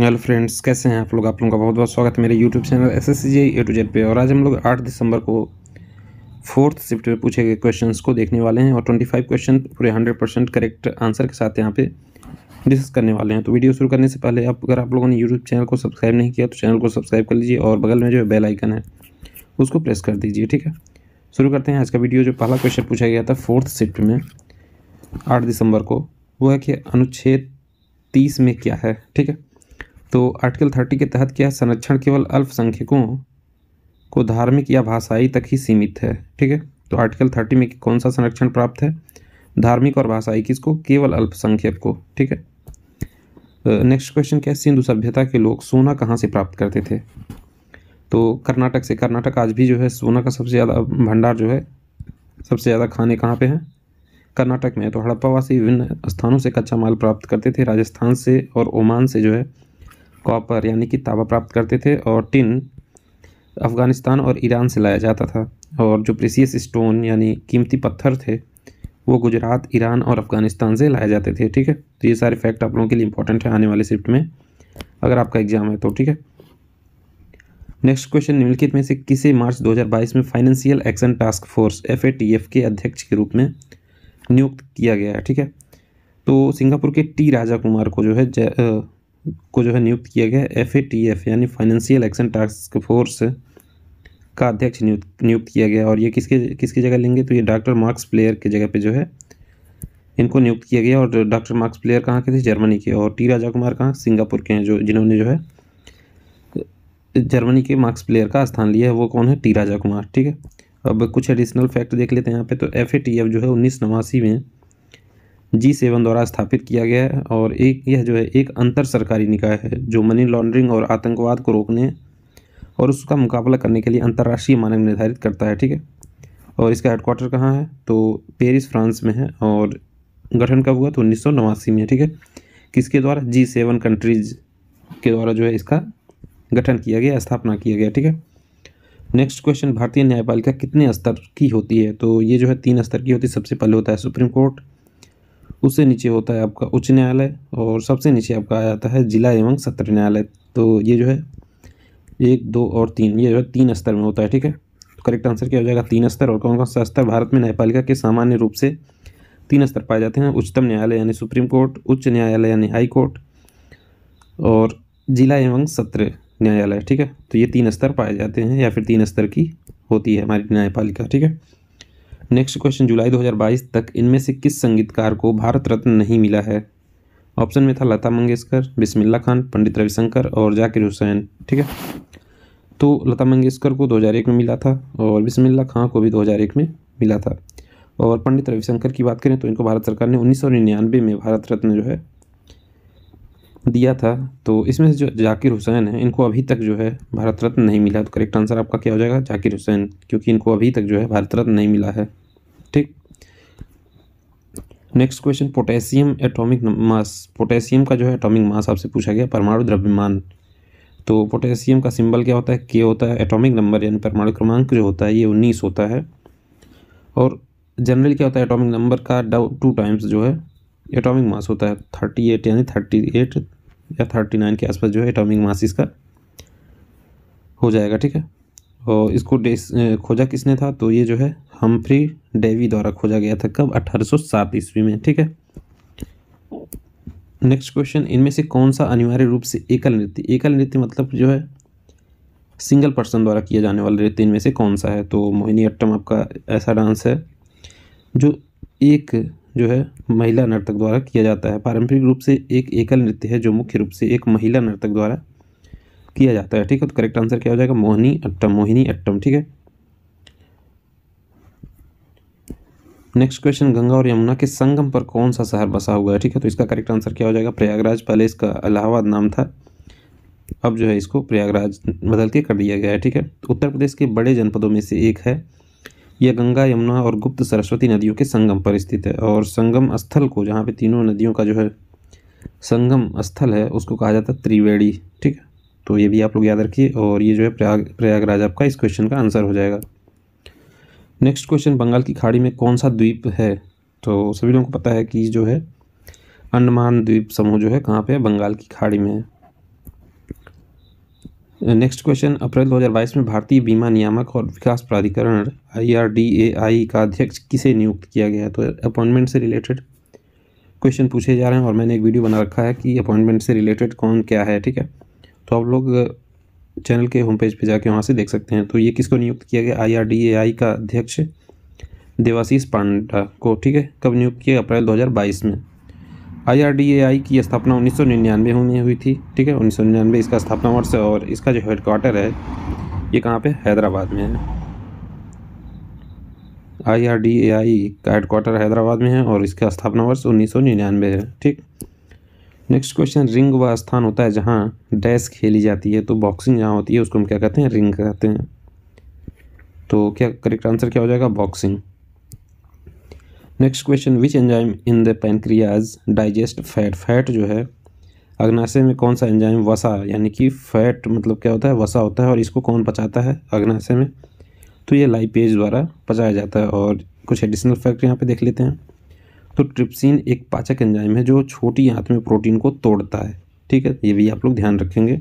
hello friends कैसे हैं आप लोग आप लोगों का बहुत बहुत स्वागत है मेरे YouTube channel S S C A to Z पे और आज हम लोग आठ दिसंबर को फोर्थ शिफ्ट में पूछे गए क्वेश्चन को देखने वाले हैं और ट्वेंटी फाइव क्वेश्चन पूरे हंड्रेड परसेंट करेक्ट आंसर के साथ यहाँ पे डिस्कस करने वाले हैं तो वीडियो शुरू करने से पहले आप अगर आप लोगों ने यूट्यूब चैनल को सब्सक्राइब नहीं किया तो चैनल को सब्सक्राइब कर लीजिए और बगल में जो बेल आइकन है उसको प्रेस कर दीजिए ठीक है शुरू करते हैं आज का वीडियो जो पहला क्वेश्चन पूछा गया था फोर्थ शिफ्ट में आठ दिसंबर को वो है कि अनुच्छेद तीस में क्या है ठीक है तो आर्टिकल थर्टी के तहत क्या संरक्षण केवल अल्पसंख्यकों को धार्मिक या भाषाई तक ही सीमित है ठीक है तो आर्टिकल थर्टी में कौन सा संरक्षण प्राप्त है धार्मिक और भाषाई किसको केवल अल्पसंख्यक को ठीक है नेक्स्ट क्वेश्चन क्या है सिंधु सभ्यता के लोग सोना कहाँ से प्राप्त करते थे तो कर्नाटक से कर्नाटक आज भी जो है सोना का सबसे ज़्यादा भंडार जो है सबसे ज़्यादा खाने कहाँ पे हैं कर्नाटक में तो हड़प्पावासी विभिन्न स्थानों से कच्चा माल प्राप्त करते थे राजस्थान से और ओमान से जो है कॉपर यानी कि तांबा प्राप्त करते थे और टिन अफ़गानिस्तान और ईरान से लाया जाता था और जो प्रीसियस स्टोन यानी कीमती पत्थर थे वो गुजरात ईरान और अफ़गानिस्तान से लाए जाते थे ठीक है तो ये सारे फैक्ट आप लोगों के लिए इंपॉर्टेंट है आने वाले शिफ्ट में अगर आपका एग्जाम है तो ठीक है नेक्स्ट क्वेश्चन निम्नलिखित में से किसे मार्च 2022 में financial action task force F के अध्यक्ष के रूप में नियुक्त किया गया है ठीक है तो सिंगापुर के टी राजा कुमार को जो है को जो है नियुक्त किया गया एफ ए टी एफ यानी फाइनेंशियल एक्शन टास्क फोर्स का अध्यक्ष नियुक्त नियुक्त किया गया और ये किसके किसकी जगह लेंगे तो ये डॉक्टर मार्क्स प्लेयर के जगह पे जो है इनको नियुक्त किया गया और डॉक्टर मार्क्स प्लेयर कहाँ के थे जर्मनी के और टी राजा कुमार कहाँ सिंगापुर के हैं जो जिन्होंने जो है जर्मनी के मार्क्स प्लेयर का स्थान लिया है वो कौन है टी राजा कुमार ठीक है अब कुछ एडिशनल फैक्ट देख लेते हैं यहाँ पे तो एफ ए टी एफ जो है उन्नीस नवासी में जी सेवन द्वारा स्थापित किया गया है और एक यह जो है एक अंतर सरकारी निकाय है जो मनी लॉन्ड्रिंग और आतंकवाद को रोकने और उसका मुकाबला करने के लिए अंतर्राष्ट्रीय मानक निर्धारित करता है ठीक है और इसका हेडक्वार्टर कहाँ है तो पेरिस फ्रांस में है और गठन कब हुआ तो उन्नीस में है ठीक है किसके द्वारा जी सेवन कंट्रीज के द्वारा जो है इसका गठन किया गया स्थापना किया गया ठीक है नेक्स्ट क्वेश्चन भारतीय न्यायपालिका कितने स्तर की होती है तो ये जो है तीन स्तर की होती है सबसे पहले होता है सुप्रीम कोर्ट उससे नीचे होता है आपका उच्च न्यायालय और सबसे नीचे आपका आ जाता है जिला एवं सत्र न्यायालय तो ये जो है एक दो और तीन ये जो है तीन स्तर में होता है ठीक है तो करेक्ट आंसर क्या हो जाएगा तीन स्तर और कौन कौन सा स्तर भारत में न्यायपालिका के सामान्य रूप से तीन स्तर पाए जाते हैं उच्चतम न्यायालय यानी सुप्रीम कोर्ट उच्च न्यायालय यानी हाई कोर्ट और जिला एवं सत्र न्यायालय ठीक है तो ये तीन स्तर पाए जाते हैं या फिर तीन स्तर की होती है हमारी न्यायपालिका ठीक है नेक्स्ट क्वेश्चन जुलाई 2022 तक इनमें से किस संगीतकार को भारत रत्न नहीं मिला है ऑप्शन में था लता मंगेशकर बिस्मिल्ला खान पंडित रविशंकर और जाकिर हुसैन ठीक है तो लता मंगेशकर को 2001 में मिला था और बिस्मिल्ला खान को भी 2001 में मिला था और पंडित रविशंकर की बात करें तो इनको भारत सरकार ने उन्नीस में भारत रत्न जो है दिया था तो इसमें से जो जाकिर हुसैन है इनको अभी तक जो है भारत रत्न नहीं मिला तो करेक्ट आंसर आपका क्या हो जाएगा जाकिर हुसैन क्योंकि इनको अभी तक जो है भारत रत्न नहीं मिला है ठीक next question potassium atomic mass potassium का जो है एटॉमिक मास आपसे पूछा गया परमाणु द्रव्यमान तो पोटेशियम का सिंबल क्या होता है के होता है एटॉमिक नंबर यानी परमाणु क्रमांक जो होता है ये उन्नीस होता है और जनरल क्या होता है एटॉमिक नंबर का टू टाइम्स जो है एटॉमिक मास होता है थर्टी एट यानी थर्टी एट या थर्टी नाइन के आसपास जो है एटॉमिक मास इसका हो जाएगा ठीक है और इसको खोजा किसने था तो ये जो है हम्फ्री डेवी द्वारा खोजा गया था कब सात ईस्वी में ठीक है नेक्स्ट क्वेश्चन इनमें से कौन सा अनिवार्य रूप से एकल नृत्य एकल नृत्य मतलब जो है सिंगल पर्सन द्वारा किया जाने वाला नृत्य इनमें से कौन सा है तो मोहिनी अट्टम आपका ऐसा डांस है जो एक जो है महिला नर्तक द्वारा किया जाता है पारंपरिक रूप से एक एकल नृत्य है जो मुख्य रूप से एक महिला नर्तक द्वारा किया जाता है ठीक है तो करेक्ट आंसर क्या हो जाएगा मोहिनी अट्टम मोहिनी अट्टम ठीक है नेक्स्ट क्वेश्चन गंगा और यमुना के संगम पर कौन सा शहर बसा हुआ है ठीक है तो इसका करेक्ट आंसर क्या हो जाएगा प्रयागराज पहले इसका इलाहाबाद नाम था अब जो है इसको प्रयागराज बदल के कर दिया गया है ठीक है उत्तर प्रदेश के बड़े जनपदों में से एक है यह गंगा यमुना और गुप्त सरस्वती नदियों के संगम पर स्थित है और संगम स्थल को जहाँ पे तीनों नदियों का जो है संगम स्थल है उसको कहा जाता है त्रिवेणी ठीक है तो ये भी आप लोग याद रखिए और ये जो है प्रयाग प्रयागराज आपका इस क्वेश्चन का आंसर हो जाएगा नेक्स्ट क्वेश्चन बंगाल की खाड़ी में कौन सा द्वीप है तो सभी लोगों को पता है कि जो है अंडमान द्वीप समूह जो है कहाँ पर है बंगाल की खाड़ी में है नेक्स्ट क्वेश्चन अप्रैल 2022 में भारतीय बीमा नियामक और विकास प्राधिकरण आई का अध्यक्ष किसे नियुक्त किया गया तो अपॉइंटमेंट से रिलेटेड क्वेश्चन पूछे जा रहे हैं और मैंने एक वीडियो बना रखा है कि अपॉइंटमेंट से रिलेटेड कौन क्या है ठीक है तो आप लोग चैनल के होम पेज पर पे जाके वहाँ से देख सकते हैं तो ये किसको नियुक्त किया गया आई का अध्यक्ष देवाशीष पांडा को ठीक है कब नियुक्त किया अप्रैल दो में आई की स्थापना उन्नीस निन्यानवे में हुई थी ठीक है निन्यानवे इसका स्थापना वर्ष है और इसका जो हेड क्वार्टर है ये कहाँ पे हैदराबाद में है आई का हेड क्वार्टर हैदराबाद में है और इसका स्थापना वर्ष निन्यानवे है ठीक नेक्स्ट क्वेश्चन रिंग वह स्थान होता है जहाँ डैश खेली जाती है तो बॉक्सिंग जहाँ होती है उसको हम क्या कहते हैं रिंग कहते हैं तो क्या करेक्ट आंसर क्या हो जाएगा boxing next question which enzyme in the pancreas digest fat fat जो है अग्नाशय में कौन सा एंजाइम वसा यानी कि फैट मतलब क्या होता है वसा होता है और इसको कौन पचाता है अग्नाशय में तो ये लाइपेज द्वारा पचाया जाता है और कुछ एडिशनल फैक्ट यहाँ पे देख लेते हैं तो ट्रिप्सिन एक पाचक एंजाइम है जो छोटी हाथ में प्रोटीन को तोड़ता है ठीक है ये भी आप लोग ध्यान रखेंगे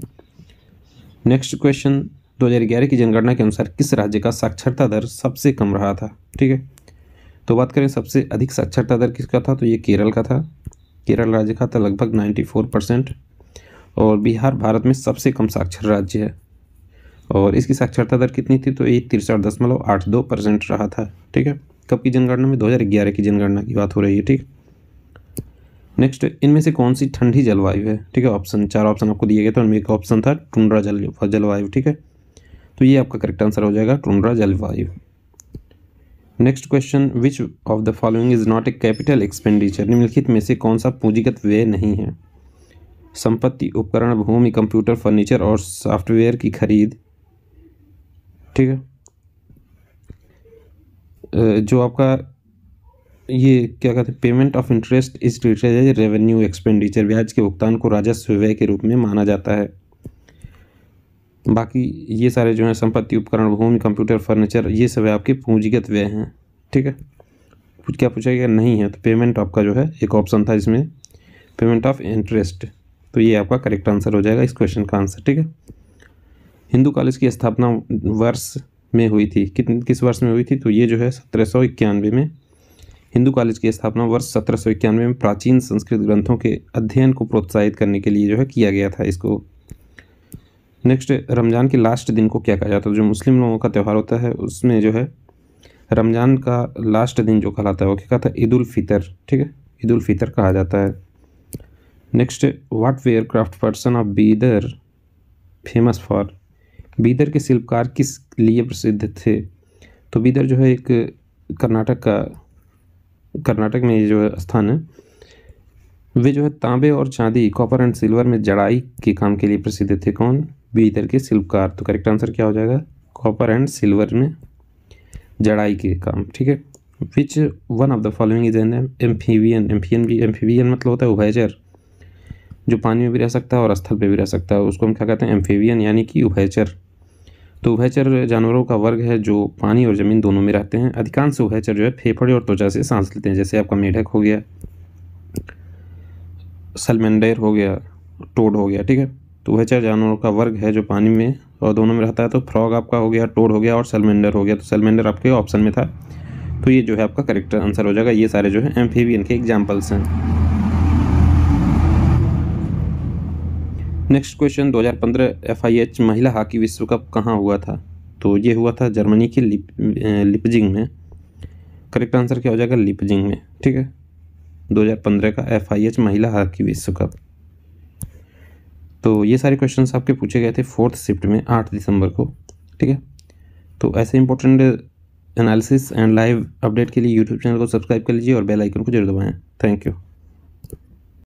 नेक्स्ट क्वेश्चन 2011 की जनगणना के अनुसार किस राज्य का साक्षरता दर सबसे कम रहा था ठीक है तो बात करें सबसे अधिक साक्षरता दर किसका था तो ये केरल का था केरल राज्य का था लगभग नाइन्टी फोर परसेंट और बिहार भारत में सबसे कम साक्षर राज्य है और इसकी साक्षरता दर कितनी थी तो ये तिरसठ दशमलव आठ दो परसेंट रहा था ठीक है कब की जनगणना में दो हज़ार ग्यारह की जनगणना की बात हो रही है ठीक नेक्स्ट इनमें से कौन सी ठंडी जलवायु है ठीक है ऑप्शन चार ऑप्शन आपको दिए गए थे उनमें एक ऑप्शन था टुंड्रा जल जलवायु ठीक है तो ये आपका करेक्ट आंसर हो जाएगा टुंड्रा जलवायु next question which of the following is not a capital expenditure निम्नलिखित में से कौन सा पूंजीगत व्यय नहीं है संपत्ति उपकरण भूमि कंप्यूटर फर्नीचर और सॉफ्टवेयर की खरीद ठीक है जो आपका ये क्या कहते हैं payment of interest is treated revenue expenditure ब्याज के भुगतान को राजस्व व्यय के रूप में माना जाता है बाकी ये सारे जो हैं संपत्ति उपकरण भूमि कंप्यूटर फर्नीचर ये सब आपके पूंजीगत व्यय हैं ठीक है क्या पूछा गया नहीं है तो पेमेंट आपका जो है एक ऑप्शन था इसमें पेमेंट ऑफ इंटरेस्ट तो ये आपका करेक्ट आंसर हो जाएगा इस क्वेश्चन का आंसर ठीक है हिंदू कॉलेज की स्थापना वर्ष में हुई थी कि, किस वर्ष में हुई थी तो ये जो है सत्रह में हिंदू कॉलेज की स्थापना वर्ष सत्रह में प्राचीन संस्कृत ग्रंथों के अध्ययन को प्रोत्साहित करने के लिए जो है किया गया था इसको नेक्स्ट रमज़ान के लास्ट दिन को क्या कहा जाता है जो मुस्लिम लोगों का त्यौहार होता है उसमें जो है रमज़ान का लास्ट दिन जो कहलाता है वो क्या कहता है ईद फितर ठीक है ईद फितर कहा जाता है next what were craft person of Bidar famous for Bidar के शिल्पकार किस लिए प्रसिद्ध थे तो बीदर जो है एक कर्नाटक का कर्नाटक में ये जो है स्थान है वे जो है तांबे और चांदी कॉपर एंड सिल्वर में जड़ाई के काम के लिए प्रसिद्ध थे कौन बी इधर के सिल्पकार तो करेक्ट आंसर क्या हो जाएगा कॉपर एंड सिल्वर में जड़ाई के काम ठीक है which one of the following is an amphibian amphian भी एम्फीवियन मतलब होता है उभयचर जो पानी में भी रह सकता है और स्थल पे भी रह सकता है उसको हम क्या कहते हैं एम्फीवियन यानी कि उभयचर तो उभयचर जानवरों का वर्ग है जो पानी और ज़मीन दोनों में रहते हैं अधिकांश उभयचर जो है फेफड़े और त्वचा से सांस लेते हैं जैसे आपका मेढक हो गया सलमेंडेर हो गया टोड हो गया ठीक है तो वह चार जानवरों का वर्ग है जो पानी में और दोनों में रहता है तो फ्रॉग आपका हो गया टोड हो गया और सलमेंडर हो गया तो सलमेंडर आपके ऑप्शन में था तो ये जो है आपका करेक्ट आंसर हो जाएगा ये सारे जो है फीवी के एग्जाम्पल्स हैं नेक्स्ट क्वेश्चन 2015 एफआईएच महिला हॉकी विश्व कप कहाँ हुआ था तो ये हुआ था जर्मनी के लिप लिपजिंग में करेक्ट आंसर क्या हो जाएगा लिपजिंग में ठीक है 2015 का एफआईएच महिला हॉकी विश्व कप तो ये सारे क्वेश्चन आपके पूछे गए थे फोर्थ शिफ्ट में आठ दिसंबर को ठीक है तो ऐसे important analysis and live update के लिए यूट्यूब चैनल को सब्सक्राइब कर लीजिए और बेल आइकन को जरूर दबाएं थैंक यू